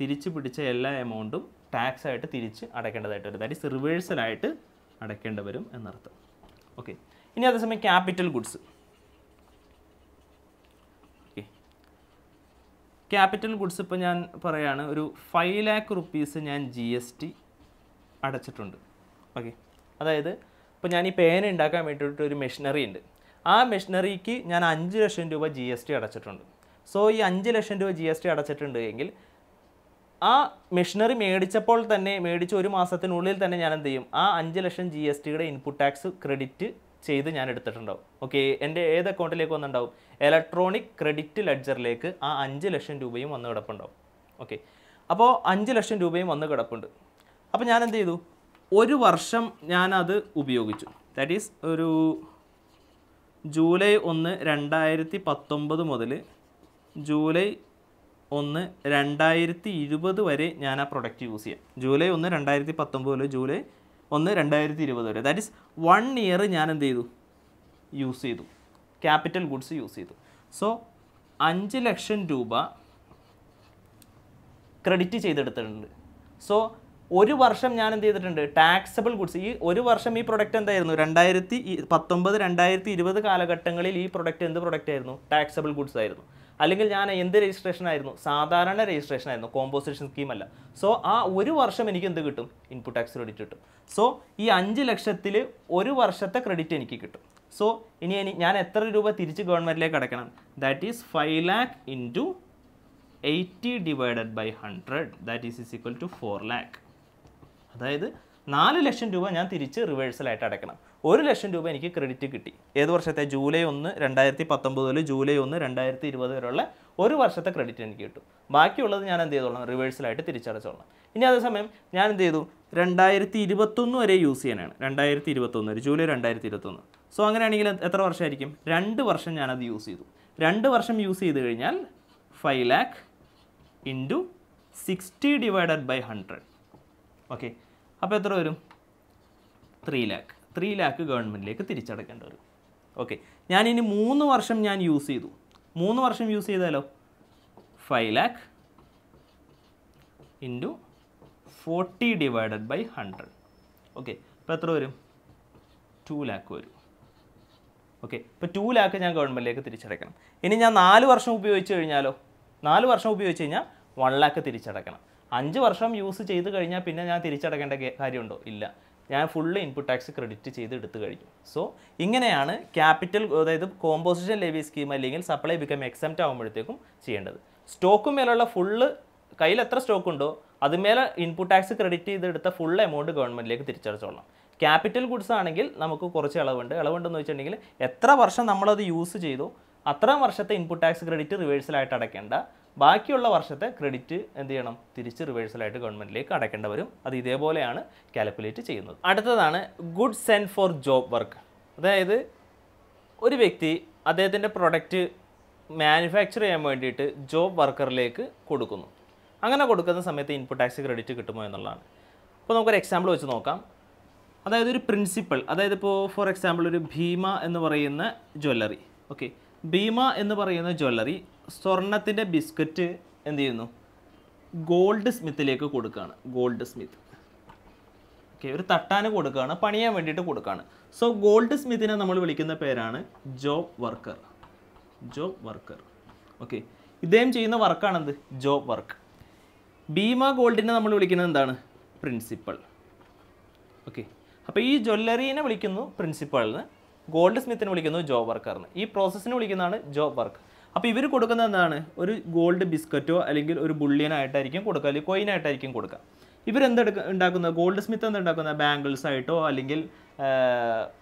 തിരിച്ചു പിടിച്ച എല്ലാ എമൗണ്ടും ടാക്സ് ആയിട്ട് തിരിച്ച് അടയ്ക്കേണ്ടതായിട്ട് വരും ദാറ്റ് ഈസ് റിവേഴ്സലായിട്ട് അടയ്ക്കേണ്ടി വരും എന്നർത്ഥം ഓക്കെ ഇനി അതേസമയം capital goods okay capital goods ഇപ്പോൾ ഞാൻ പറയുകയാണ് ഒരു ഫൈവ് ലാക്ക് റുപ്പീസ് ഞാൻ ജി എസ് ടി അടച്ചിട്ടുണ്ട് ഓക്കെ അതായത് ഇപ്പോൾ ഞാൻ ഈ പേന ഉണ്ടാക്കാൻ വേണ്ടിയിട്ട് ഒരു മെഷീനറി ഉണ്ട് ആ മെഷീനറിക്ക് ഞാൻ അഞ്ച് ലക്ഷം രൂപ ജി എസ് ടി അടച്ചിട്ടുണ്ട് സോ ഈ അഞ്ച് ലക്ഷം രൂപ ജി എസ് ടി അടച്ചിട്ടുണ്ട് എങ്കിൽ ആ മെഷീനറി മേടിച്ചപ്പോൾ തന്നെ മേടിച്ച ഒരു മാസത്തിനുള്ളിൽ തന്നെ ഞാൻ എന്ത് ചെയ്യും ആ അഞ്ച് ലക്ഷം ജി എസ് ടിയുടെ ഇൻപുട്ട് ടാക്സ് ക്രെഡിറ്റ് ചെയ്ത് ഞാൻ എടുത്തിട്ടുണ്ടാവും ഓക്കെ എൻ്റെ ഏത് അക്കൗണ്ടിലേക്ക് വന്നിട്ടുണ്ടാവും ഇലക്ട്രോണിക് ക്രെഡിറ്റ് ലെഡ്ജറിലേക്ക് ആ അഞ്ച് ലക്ഷം രൂപയും വന്ന് കിടപ്പുണ്ടാവും ഓക്കെ അപ്പോൾ അഞ്ച് ലക്ഷം രൂപയും വന്ന് കിടപ്പുണ്ട് അപ്പോൾ ഞാൻ എന്ത് ചെയ്തു ഒരു വർഷം ഞാനത് ഉപയോഗിച്ചു ദാറ്റ് ഈസ് ഒരു ജൂലൈ ഒന്ന് രണ്ടായിരത്തി പത്തൊമ്പത് മുതൽ ജൂലൈ ഒന്ന് രണ്ടായിരത്തി ഇരുപത് വരെ ഞാൻ ആ പ്രൊഡക്റ്റ് യൂസ് ചെയ്യാം ജൂലൈ ഒന്ന് രണ്ടായിരത്തി പത്തൊമ്പത് ജൂലൈ ഒന്ന് രണ്ടായിരത്തി ഇരുപത് വരെ ദാറ്റ് ഇസ് വൺ ഇയർ ഞാൻ എന്ത് ചെയ്തു യൂസ് ചെയ്തു ക്യാപിറ്റൽ ഗുഡ്സ് യൂസ് ചെയ്തു സോ അഞ്ച് ലക്ഷം രൂപ ക്രെഡിറ്റ് ചെയ്തെടുത്തിട്ടുണ്ട് സോ ഒരു വർഷം ഞാൻ എന്ത് ചെയ്തിട്ടുണ്ട് ടാക്സബിൾ ഗുഡ്സ് ഈ ഒരു വർഷം ഈ പ്രൊഡക്റ്റ് എന്തായിരുന്നു രണ്ടായിരത്തി പത്തൊമ്പത് രണ്ടായിരത്തി ഇരുപത് കാലഘട്ടങ്ങളിൽ ഈ പ്രൊഡക്റ്റ് എന്ത് പ്രൊഡക്റ്റ് ആയിരുന്നു ടാക്സബിൾ ഗുഡ്സ് ആയിരുന്നു അല്ലെങ്കിൽ ഞാൻ എന്ത് രജിസ്ട്രേഷൻ ആയിരുന്നു സാധാരണ രജിസ്ട്രേഷൻ ആയിരുന്നു കോമ്പോസിഷൻ സ്കീമല്ല സോ ആ ഒരു വർഷം എനിക്ക് എന്ത് കിട്ടും ഇൻപുട്ട് ടാക്സ് ക്രെഡിറ്റ് കിട്ടും സോ ഈ അഞ്ച് ലക്ഷത്തിൽ ഒരു വർഷത്തെ ക്രെഡിറ്റ് എനിക്ക് കിട്ടും സോ ഇനി എനിക്ക് ഞാൻ എത്ര രൂപ തിരിച്ച് ഗവൺമെൻറ്റിലേക്ക് അടയ്ക്കണം that is five lakh into eighty divided by hundred that is is equal to four lakh അതായത് നാല് ലക്ഷം രൂപ ഞാൻ തിരിച്ച് റിവേഴ്സലായിട്ട് അടയ്ക്കണം ഒരു ലക്ഷം രൂപ എനിക്ക് ക്രെഡിറ്റ് കിട്ടി ഏത് വർഷത്തെ ജൂലൈ ഒന്ന് രണ്ടായിരത്തി പത്തൊമ്പത് മുതൽ ജൂലൈ ഒന്ന് രണ്ടായിരത്തി ഇരുപത് വരെയുള്ള ഒരു വർഷത്തെ ക്രെഡിറ്റ് എനിക്ക് കിട്ടും ബാക്കിയുള്ളത് ഞാൻ എന്ത് ചെയ്തോളാം റിവേഴ്സലായിട്ട് തിരിച്ചടച്ചോളാം ഇനി അതേസമയം ഞാൻ എന്ത് ചെയ്തു രണ്ടായിരത്തി ഇരുപത്തൊന്ന് വരെ യൂസ് ചെയ്യാനാണ് രണ്ടായിരത്തി ഇരുപത്തൊന്ന് വരെ ജൂലൈ രണ്ടായിരത്തി ഇരുപത്തൊന്ന് സോ അങ്ങനെയാണെങ്കിൽ എത്ര വർഷമായിരിക്കും രണ്ട് വർഷം ഞാനത് യൂസ് ചെയ്തു രണ്ട് വർഷം യൂസ് ചെയ്ത് കഴിഞ്ഞാൽ five lakh into sixty divided by hundred okay അപ്പോൾ എത്ര വരും ത്രീ ലാക്ക് ത്രീ ലാക്ക് ഗവൺമെൻറ്റിലേക്ക് തിരിച്ചടക്കേണ്ടി വരും ഓക്കെ ഞാനിനി മൂന്ന് വർഷം ഞാൻ യൂസ് ചെയ്തു മൂന്ന് വർഷം യൂസ് ചെയ്താലോ five lakh into forty divided by hundred okay ഇപ്പോൾ എത്ര വരും ടു ലാക്ക് വരും ഓക്കെ ഇപ്പോൾ ടു ലാക്ക് ഞാൻ ഗവൺമെൻറ്റിലേക്ക് തിരിച്ചടക്കണം ഇനി ഞാൻ നാല് വർഷം ഉപയോഗിച്ച് കഴിഞ്ഞാലോ നാല് വർഷം ഉപയോഗിച്ച് കഴിഞ്ഞാൽ വൺ ലാക്ക് തിരിച്ചടക്കണം അഞ്ച് വർഷം യൂസ് ചെയ്ത് കഴിഞ്ഞാൽ പിന്നെ ഞാൻ തിരിച്ചടക്കേണ്ട കാര്യമുണ്ടോ ഇല്ല ഞാൻ ഫുള്ള് ഇൻപുട്ട് ടാക്സ് ക്രെഡിറ്റ് ചെയ്ത് എടുത്തു കഴിഞ്ഞു സോ ഇങ്ങനെയാണ് ക്യാപിറ്റൽ അതായത് കോമ്പോസിഷൻ ലെവി സ്കീം അല്ലെങ്കിൽ സപ്ലൈ ബിക്കം എക്സെപ്റ്റ് ആകുമ്പോഴത്തേക്കും ചെയ്യേണ്ടത് സ്റ്റോക്ക് മേലുള്ള ഫുള്ള് കയ്യിൽ എത്ര സ്റ്റോക്ക് ഉണ്ടോ അതുമേലെ ഇൻപുട്ട് ടാക്സ് ക്രെഡിറ്റ് ചെയ്തെടുത്ത ഫുൾ എമൗണ്ട് ഗവൺമെൻറ്റിലേക്ക് തിരിച്ചടച്ചോളണം ക്യാപിറ്റൽ ഗുഡ്സ് ആണെങ്കിൽ നമുക്ക് കുറച്ച് ഇളവുണ്ട് ഇളവുണ്ടെന്ന് വെച്ചിട്ടുണ്ടെങ്കിൽ എത്ര വർഷം നമ്മളത് യൂസ് ചെയ്തു അത്രയും വർഷത്തെ ഇൻപുട്ട് ടാക്സ് ക്രെഡിറ്റ് റിവേഴ്സലായിട്ട് അടയ്ക്കേണ്ട ബാക്കിയുള്ള വർഷത്തെ ക്രെഡിറ്റ് എന്ത് ചെയ്യണം തിരിച്ച് റിവേഴ്സലായിട്ട് ഗവൺമെൻറ്റിലേക്ക് അടയ്ക്കേണ്ട വരും അത് ഇതേപോലെയാണ് കാൽക്കുലേറ്റ് ചെയ്യുന്നത് അടുത്തതാണ് good sent for job work അതായത് ഒരു വ്യക്തി അദ്ദേഹത്തിൻ്റെ പ്രൊഡക്റ്റ് മാനുഫാക്ചർ ചെയ്യാൻ വേണ്ടിയിട്ട് ജോബ് വർക്കറിലേക്ക് കൊടുക്കുന്നു അങ്ങനെ കൊടുക്കുന്ന സമയത്ത് ഇൻപുട്ട് ടാക്സ് ക്രെഡിറ്റ് കിട്ടുമോ എന്നുള്ളതാണ് അപ്പോൾ നമുക്കൊരു എക്സാമ്പിൾ വെച്ച് നോക്കാം അതായത് ഒരു പ്രിൻസിപ്പൾ അതായത് ഇപ്പോൾ ഫോർ എക്സാമ്പിൾ ഒരു ഭീമ എന്ന് പറയുന്ന ജ്വല്ലറി ഓക്കെ ഭീമ എന്ന് പറയുന്ന ജ്വല്ലറി സ്വർണത്തിൻ്റെ ബിസ്ക്കറ്റ് എന്ത് ചെയ്യുന്നു ഗോൾഡ് സ്മിത്തിലേക്ക് കൊടുക്കുകയാണ് ഗോൾഡ് സ്മിത്ത് ഓക്കെ ഒരു തട്ടാന് കൊടുക്കുകയാണ് പണിയാൻ വേണ്ടിയിട്ട് കൊടുക്കുകയാണ് സോ ഗോൾഡ് സ്മിത്തിനെ നമ്മൾ വിളിക്കുന്ന പേരാണ് job worker job worker okay ഇദ്ദേഹം ചെയ്യുന്ന വർക്കാണെന്ത് ജോബ് വർക്ക് ഭീമ ഗോൾഡിനെ നമ്മൾ വിളിക്കുന്നത് എന്താണ് പ്രിൻസിപ്പൾ ഓക്കെ അപ്പോൾ ഈ ജ്വല്ലറീനെ വിളിക്കുന്നു പ്രിൻസിപ്പളിന് ഗോൾഡ് സ്മിത്തിനെ വിളിക്കുന്നു ജോബ് വർക്കറിന് ഈ പ്രോസസ്സിനെ വിളിക്കുന്നതാണ് ജോബ് വർക്ക് അപ്പോൾ ഇവർ കൊടുക്കുന്നത് എന്താണ് ഒരു ഗോൾഡ് ബിസ്ക്കറ്റോ അല്ലെങ്കിൽ ഒരു ബുള്ളിയനായിട്ടായിരിക്കും കൊടുക്കുക അല്ലെങ്കിൽ കോയിനായിട്ടായിരിക്കും കൊടുക്കുക ഇവരെന്തെടുക്ക ഉണ്ടാക്കുന്നത് ഗോൾഡ് സ്മിത്ത് എന്തുണ്ടാക്കുന്നത് ബാംഗിൾസ് ആയിട്ടോ അല്ലെങ്കിൽ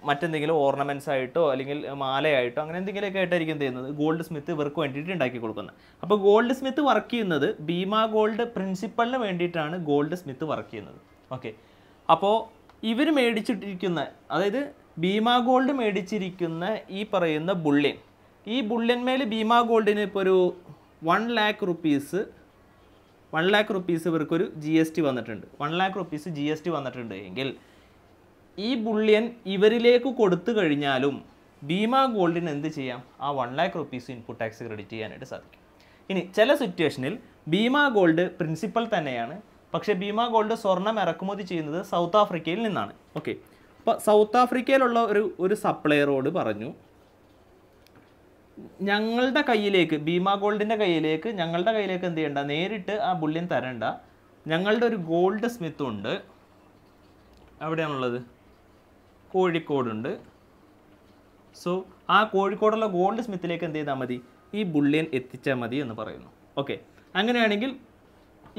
മറ്റെന്തെങ്കിലും ഓർണമെൻറ്റ്സ് ആയിട്ടോ അല്ലെങ്കിൽ മാലയായിട്ടോ അങ്ങനെ എന്തെങ്കിലുമൊക്കെ ആയിട്ടായിരിക്കും ചെയ്യുന്നത് ഗോൾഡ് സ്മിത്ത് ഇവർക്ക് വേണ്ടിയിട്ട് ഉണ്ടാക്കി കൊടുക്കുന്നത് അപ്പോൾ ഗോൾഡ് സ്മിത്ത് വർക്ക് ചെയ്യുന്നത് ഭീമ ഗോൾഡ് പ്രിൻസിപ്പലിന് വേണ്ടിയിട്ടാണ് ഗോൾഡ് സ്മിത്ത് വർക്ക് ചെയ്യുന്നത് ഓക്കെ അപ്പോൾ ഇവർ മേടിച്ചിട്ടിരിക്കുന്ന അതായത് ഭീമ ഗോൾഡ് മേടിച്ചിരിക്കുന്ന ഈ പറയുന്ന ബുള്ളിയൻ ഈ ബുള്ളിയന്മേൽ ഭീമ ഗോൾഡിന് ഇപ്പോൾ ഒരു one lakh rupees one lakh rupees ഇവർക്കൊരു ജി എസ് ടി വന്നിട്ടുണ്ട് one lakh rupees G S T വന്നിട്ടുണ്ട് എങ്കിൽ ഈ ബുള്ളിയൻ ഇവരിലേക്ക് കൊടുത്തു കഴിഞ്ഞാലും ഭീമ ഗോൾഡിന് എന്ത് ചെയ്യാം ആ one lakh rupees input tax credit ചെയ്യാനായിട്ട് സാധിക്കും ഇനി ചില സിറ്റുവേഷനിൽ ഭീമ ഗോൾഡ് പ്രിൻസിപ്പൽ തന്നെയാണ് പക്ഷേ ഭീമ ഗോൾഡ് സ്വർണം ഇറക്കുമതി ചെയ്യുന്നത് സൗത്ത് ആഫ്രിക്കയിൽ നിന്നാണ് ഓക്കെ അപ്പോൾ സൗത്ത് ആഫ്രിക്കയിലുള്ള ഒരു ഒരു സപ്ലയറോട് പറഞ്ഞു ഞങ്ങളുടെ കയ്യിലേക്ക് ഭീമ ഗോൾഡിൻ്റെ കയ്യിലേക്ക് ഞങ്ങളുടെ കയ്യിലേക്ക് എന്ത് ചെയ്യണ്ട നേരിട്ട് ആ ബുള്ളിയൻ തരണ്ട ഞങ്ങളുടെ ഒരു ഗോൾഡ് സ്മിത്തും ഉണ്ട് എവിടെയാണുള്ളത് കോഴിക്കോടുണ്ട് സോ ആ കോഴിക്കോടുള്ള ഗോൾഡ് സ്മിത്തിലേക്ക് എന്ത് ചെയ്താൽ മതി ഈ ബുള്ളിയൻ എത്തിച്ചാൽ മതി എന്ന് പറയുന്നു ഓക്കെ അങ്ങനെയാണെങ്കിൽ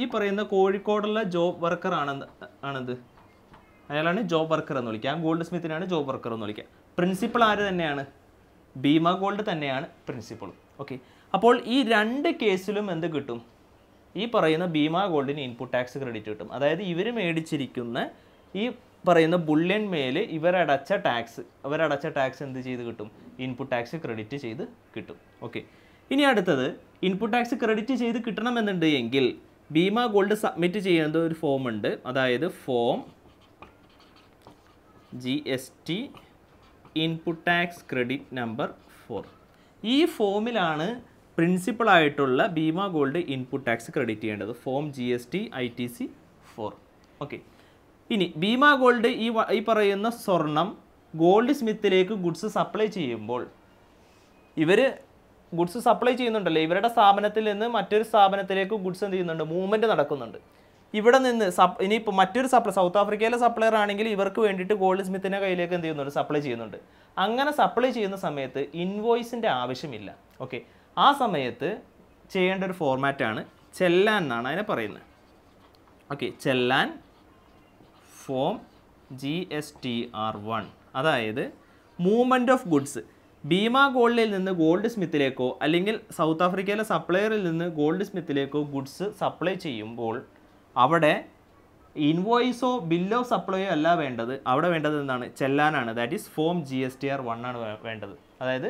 ഈ പറയുന്ന കോഴിക്കോടുള്ള ജോബ് വർക്കർ ആണെന്ന് ആണത് അയാളാണ് ജോബ് വർക്കർ എന്ന് വിളിക്കുക ഗോൾഡ് സ്മിത്തിനാണ് ജോബ് വർക്കർ എന്ന് വിളിക്കുക പ്രിൻസിപ്പൾ ആര് തന്നെയാണ് ഭീമ ഗോൾഡ് തന്നെയാണ് പ്രിൻസിപ്പിളും ഓക്കെ അപ്പോൾ ഈ രണ്ട് കേസിലും എന്ത് കിട്ടും ഈ പറയുന്ന ഭീമ ഗോൾഡിന് ഇൻപുട്ട് ടാക്സ് ക്രെഡിറ്റ് കിട്ടും അതായത് ഇവർ മേടിച്ചിരിക്കുന്ന ഈ പറയുന്ന ബുള്ളിയൻ മേൽ ഇവരടച്ച ടാക്സ് ഇവരടച്ച ടാക്സ് എന്ത് ചെയ്ത് കിട്ടും ഇൻപുട്ട് ടാക്സ് ക്രെഡിറ്റ് ചെയ്ത് കിട്ടും ഓക്കെ ഇനി അടുത്തത് ഇൻപുട്ട് ടാക്സ് ക്രെഡിറ്റ് ചെയ്ത് കിട്ടണമെന്നുണ്ട് എങ്കിൽ ഭീമ ഗോൾഡ് സബ്മിറ്റ് ചെയ്യേണ്ട ഒരു ഫോം ഉണ്ട് അതായത് form G S T input tax credit number four ഈ ഫോമിലാണ് പ്രിൻസിപ്പളായിട്ടുള്ള Bhima gold input tax credit ചെയ്യേണ്ടത് form G S T I T C four okay ഇനി ഭീമ ഗോൾഡ് ഈ ഈ പറയുന്ന സ്വർണം ഗോൾഡ് സ്മിത്തിലേക്ക് ഗുഡ്സ് സപ്ലൈ ചെയ്യുമ്പോൾ ഇവർ ഗുഡ്സ് സപ്ലൈ ചെയ്യുന്നുണ്ടല്ലോ ഇവരുടെ സ്ഥാപനത്തിൽ നിന്ന് മറ്റൊരു സ്ഥാപനത്തിലേക്ക് ഗുഡ്സ് എന്ത് ചെയ്യുന്നുണ്ട് മൂവ്മെൻറ്റ് നടക്കുന്നുണ്ട് ഇവിടെ നിന്ന് സപ് ഇനിയിപ്പോൾ മറ്റൊരു സപ്ലൈ സൗത്ത് ആഫ്രിക്കയിലെ സപ്ലയർ ആണെങ്കിൽ ഇവർക്ക് വേണ്ടിയിട്ട് ഗോൾഡ് സ്മിത്തിൻ്റെ കയ്യിലേക്ക് എന്ത് ചെയ്യുന്നുണ്ട് സപ്ലൈ ചെയ്യുന്നുണ്ട് അങ്ങനെ സപ്ലൈ ചെയ്യുന്ന സമയത്ത് ഇൻവോയ്സിൻ്റെ ആവശ്യമില്ല ഓക്കെ ആ സമയത്ത് ചെയ്യേണ്ട ഒരു ഫോർമാറ്റാണ് ചെല്ലാൻ എന്നാണ് അതിനെ പറയുന്നത് okay challan form G S T R one അതായത് മൂവ്മെൻറ്റ് ഓഫ് ഗുഡ്സ് ഭീമ ഗോൾഡിൽ നിന്ന് ഗോൾഡ് സ്മിത്തിലേക്കോ അല്ലെങ്കിൽ സൗത്ത് ആഫ്രിക്കയിലെ സപ്ലയറിൽ നിന്ന് ഗോൾഡ് സ്മിത്തിലേക്കോ ഗുഡ്സ് സപ്ലൈ ചെയ്യുമ്പോൾ അവിടെ ഇൻവോയിസോ ബില്ലോ സപ്ലൈയോ അല്ല വേണ്ടത് അവിടെ വേണ്ടത് എന്താണ് ചെല്ലാനാണ് that is form G S T R one ആണ് വേണ്ടത് അതായത്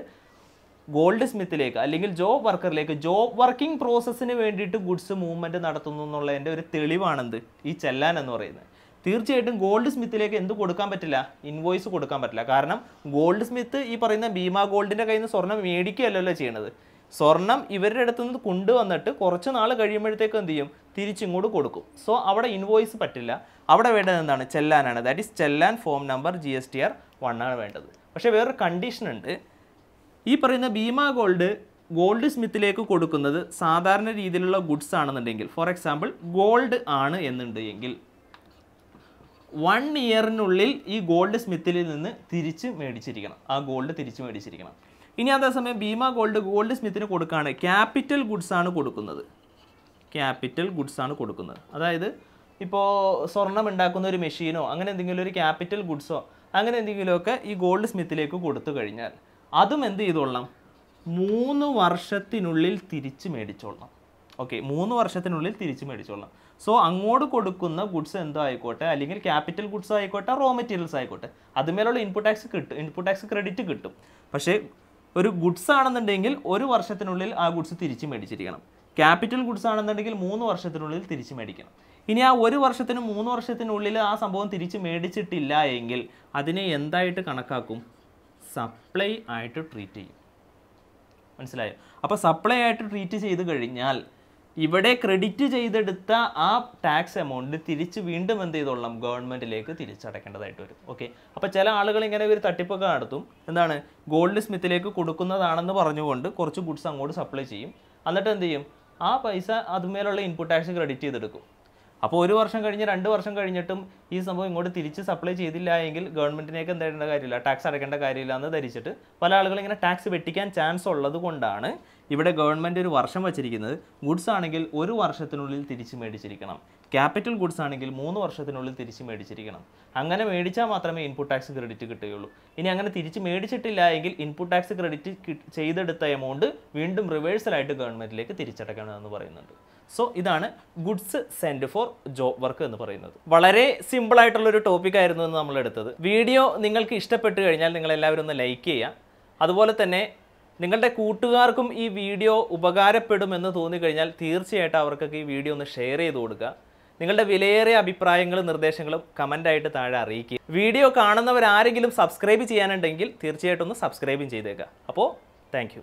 ഗോൾഡ് സ്മിത്തിലേക്ക് അല്ലെങ്കിൽ ജോബ് വർക്കറിലേക്ക് ജോബ് വർക്കിംഗ് പ്രോസസ്സിന് വേണ്ടിയിട്ട് ഗുഡ്സ് മൂവ്മെൻറ്റ് നടത്തുന്നു എന്നുള്ളതിൻ്റെ ഒരു തെളിവാണെന്ത് ഈ ചെല്ലാൻ എന്ന് പറയുന്നത് തീർച്ചയായിട്ടും ഗോൾഡ് സ്മിത്തിലേക്ക് എന്ത് കൊടുക്കാൻ പറ്റില്ല ഇൻവോയ്സ് കൊടുക്കാൻ പറ്റില്ല കാരണം ഗോൾഡ് സ്മിത്ത് ഈ പറയുന്ന ഭീമ ഗോൾഡിൻ്റെ കയ്യിൽ നിന്ന് സ്വർണ്ണം മേടിക്കുകയല്ലല്ലോ ചെയ്യണത് സ്വർണം ഇവരുടെ അടുത്ത് നിന്ന് കൊണ്ടുവന്നിട്ട് കുറച്ച് നാൾ കഴിയുമ്പോഴത്തേക്ക് എന്ത് ചെയ്യും തിരിച്ചിങ്ങോട്ട് കൊടുക്കും സോ അവിടെ ഇൻവോയ്സ് പറ്റില്ല അവിടെ വേണ്ടത് എന്താണ് ചെല്ലാനാണ് that is challan form number G S T R one ആണ് വേണ്ടത് പക്ഷേ വേറൊരു കണ്ടീഷൻ ഉണ്ട് ഈ പറയുന്ന ഭീമ ഗോൾഡ് ഗോൾഡ് സ്മിത്തിലേക്ക് കൊടുക്കുന്നത് സാധാരണ രീതിയിലുള്ള ഗുഡ്സ് ആണെന്നുണ്ടെങ്കിൽ ഫോർ എക്സാമ്പിൾ ഗോൾഡ് ആണ് എന്നുണ്ടെങ്കിൽ വൺ ഇയറിനുള്ളിൽ ഈ ഗോൾഡ് സ്മിത്തിൽ നിന്ന് തിരിച്ച് മേടിച്ചിരിക്കണം ആ ഗോൾഡ് തിരിച്ച് മേടിച്ചിരിക്കണം ഇനി അതേസമയം ഭീമ ഗോൾഡ് ഗോൾഡ് സ്മിത്തിന് കൊടുക്കുകയാണ് ക്യാപിറ്റൽ ഗുഡ്സാണ് ആണ് കൊടുക്കുന്നത് ക്യാപിറ്റൽ ഗുഡ്സാണ് ആണ് കൊടുക്കുന്നത് അതായത് ഇപ്പോൾ സ്വർണം ഉണ്ടാക്കുന്ന ഒരു മെഷീനോ അങ്ങനെ എന്തെങ്കിലും ഒരു ക്യാപിറ്റൽ ഗുഡ്സോ അങ്ങനെ എന്തെങ്കിലുമൊക്കെ ഈ ഗോൾഡ് സ്മിത്തിലേക്ക് കൊടുത്തു കഴിഞ്ഞാൽ അതും എന്ത് ചെയ്തോളണം മൂന്ന് വർഷത്തിനുള്ളിൽ തിരിച്ച് മേടിച്ചോളണം ഓക്കെ മൂന്ന് വർഷത്തിനുള്ളിൽ തിരിച്ച് മേടിച്ചോളണം സോ അങ്ങോട്ട് കൊടുക്കുന്ന ഗുഡ്സ് എന്തോ ആയിക്കോട്ടെ അല്ലെങ്കിൽ ക്യാപിറ്റൽ ഗുഡ്സ് ആയിക്കോട്ടെ റോ മെറ്റീരിയൽസ് ആയിക്കോട്ടെ അതുമേലുള്ള ഇൻപുട്ട് ടാക്സ് കിട്ടും ഇൻപുട്ട് ടാക്സ് ക്രെഡിറ്റ് കിട്ടും പക്ഷേ ഒരു ഗുഡ്സ് ആണെന്നുണ്ടെങ്കിൽ ഒരു വർഷത്തിനുള്ളിൽ ആ ഗുഡ്സ് തിരിച്ചു മേടിച്ചിരിക്കണം ക്യാപിറ്റൽ ഗുഡ്സ് ആണെന്നുണ്ടെങ്കിൽ മൂന്ന് വർഷത്തിനുള്ളിൽ തിരിച്ചു മേടിക്കണം ഇനി ആ ഒരു വർഷത്തിന് മൂന്ന് വർഷത്തിനുള്ളിൽ ആ സംഭവം തിരിച്ചു മേടിച്ചിട്ടില്ല എങ്കിൽ അതിനെ എന്തായിട്ട് കണക്കാക്കും സപ്ലൈ ആയിട്ട് ട്രീറ്റ് ചെയ്യും മനസ്സിലായോ അപ്പോൾ സപ്ലൈ ആയിട്ട് ട്രീറ്റ് ചെയ്ത് കഴിഞ്ഞാൽ ഇവിടെ ക്രെഡിറ്റ് ചെയ്തെടുത്ത ആ ടാക്സ് എമൗണ്ട് തിരിച്ച് വീണ്ടും എന്ത് ചെയ്തോളാം ഗവൺമെൻറ്റിലേക്ക് തിരിച്ചടക്കേണ്ടതായിട്ട് വരും ഓക്കെ അപ്പോൾ ചില ആളുകൾ ഇങ്ങനെ ഒരു തട്ടിപ്പൊക്കെ നടത്തും എന്താണ് ഗോൾഡ് സ്മിത്തിലേക്ക് കൊടുക്കുന്നതാണെന്ന് പറഞ്ഞുകൊണ്ട് കുറച്ച് ഗുഡ്സ് അങ്ങോട്ട് സപ്ലൈ ചെയ്യും എന്നിട്ട് എന്ത് ചെയ്യും ആ പൈസ അതുമേലുള്ള ഇൻപുട്ട് ടാക്സ് ക്രെഡിറ്റ് ചെയ്തെടുക്കും അപ്പോൾ ഒരു വർഷം കഴിഞ്ഞ് രണ്ട് വർഷം കഴിഞ്ഞിട്ടും ഈ സംഭവം ഇങ്ങോട്ട് തിരിച്ച് സപ്ലൈ ചെയ്തില്ല എങ്കിൽ ഗവൺമെൻറ്റിനേക്ക് എന്തായിട്ട് കാര്യമില്ല ടാക്സ് അടയ്ക്കേണ്ട കാര്യമില്ല എന്ന് ധരിച്ചിട്ട് പല ആളുകളും ഇങ്ങനെ ടാക്സ് വെട്ടിക്കാൻ ചാൻസ് ഉള്ളത് കൊണ്ടാണ് ഇവിടെ ഗവൺമെൻറ് ഒരു വർഷം വച്ചിരിക്കുന്നത് ഗുഡ്സ് ആണെങ്കിൽ ഒരു വർഷത്തിനുള്ളിൽ തിരിച്ച് മേടിച്ചിരിക്കണം ക്യാപിറ്റൽ ഗുഡ്സ് ആണെങ്കിൽ മൂന്ന് വർഷത്തിനുള്ളിൽ തിരിച്ച് മേടിച്ചിരിക്കണം അങ്ങനെ മേടിച്ചാൽ മാത്രമേ ഇൻപുട്ട് ടാക്സ് ക്രെഡിറ്റ് കിട്ടുകയുള്ളൂ ഇനി അങ്ങനെ തിരിച്ച് മേടിച്ചിട്ടില്ല എങ്കിൽ ഇൻപുട്ട് ടാക്സ് ക്രെഡിറ്റ് ചെയ്തെടുത്ത എമൗണ്ട് വീണ്ടും റിവേഴ്സലായിട്ട് ഗവൺമെൻറ്റിലേക്ക് തിരിച്ചടക്കണമെന്ന് പറയുന്നുണ്ട് സോ ഇതാണ് goods sent for job work എന്ന് പറയുന്നത് വളരെ സിമ്പിൾ ആയിട്ടുള്ള ഒരു ടോപ്പിക് ആയിരുന്നു എന്ന് നമ്മൾ എടുത്തത് വീഡിയോ നിങ്ങൾക്ക് ഇഷ്ടപ്പെട്ട് കഴിഞ്ഞാൽ നിങ്ങൾ എല്ലാവരും ഒന്ന് ലൈക്ക് ചെയ്യുക അതുപോലെ തന്നെ നിങ്ങളുടെ കൂട്ടുകാർക്കും ഈ വീഡിയോ ഉപകാരപ്പെടുമെന്ന് തോന്നിക്കഴിഞ്ഞാൽ തീർച്ചയായിട്ടും അവർക്കൊക്കെ ഈ വീഡിയോ ഒന്ന് ഷെയർ ചെയ്ത് കൊടുക്കുക നിങ്ങളുടെ വിലയേറിയ അഭിപ്രായങ്ങളും നിർദ്ദേശങ്ങളും കമൻ്റായിട്ട് താഴെ അറിയിക്കുക വീഡിയോ കാണുന്നവരാരെങ്കിലും സബ്സ്ക്രൈബ് ചെയ്യാനുണ്ടെങ്കിൽ തീർച്ചയായിട്ടും ഒന്ന് സബ്സ്ക്രൈബും ചെയ്തേക്കുക അപ്പോൾ താങ്ക്